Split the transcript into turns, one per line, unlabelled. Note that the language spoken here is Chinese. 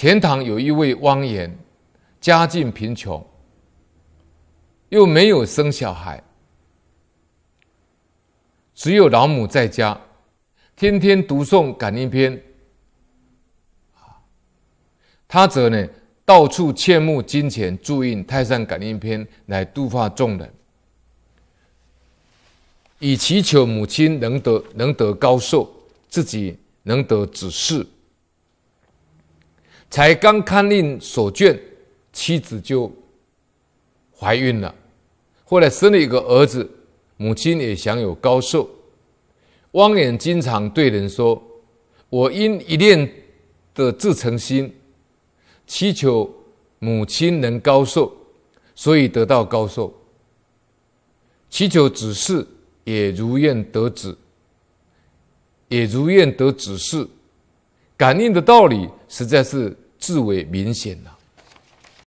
钱塘有一位汪言，家境贫穷，又没有生小孩，只有老母在家，天天读诵感应篇。他则呢到处切慕金钱，注印《太上感应篇》来度化众人，以祈求母亲能得能得高寿，自己能得子嗣。才刚刊印所卷，妻子就怀孕了，后来生了一个儿子，母亲也享有高寿。汪衍经常对人说：“我因一念的至诚心，祈求母亲能高寿，所以得到高寿。祈求子嗣也如愿得子，也如愿得子嗣。感应的道理。”实在是至为明显了。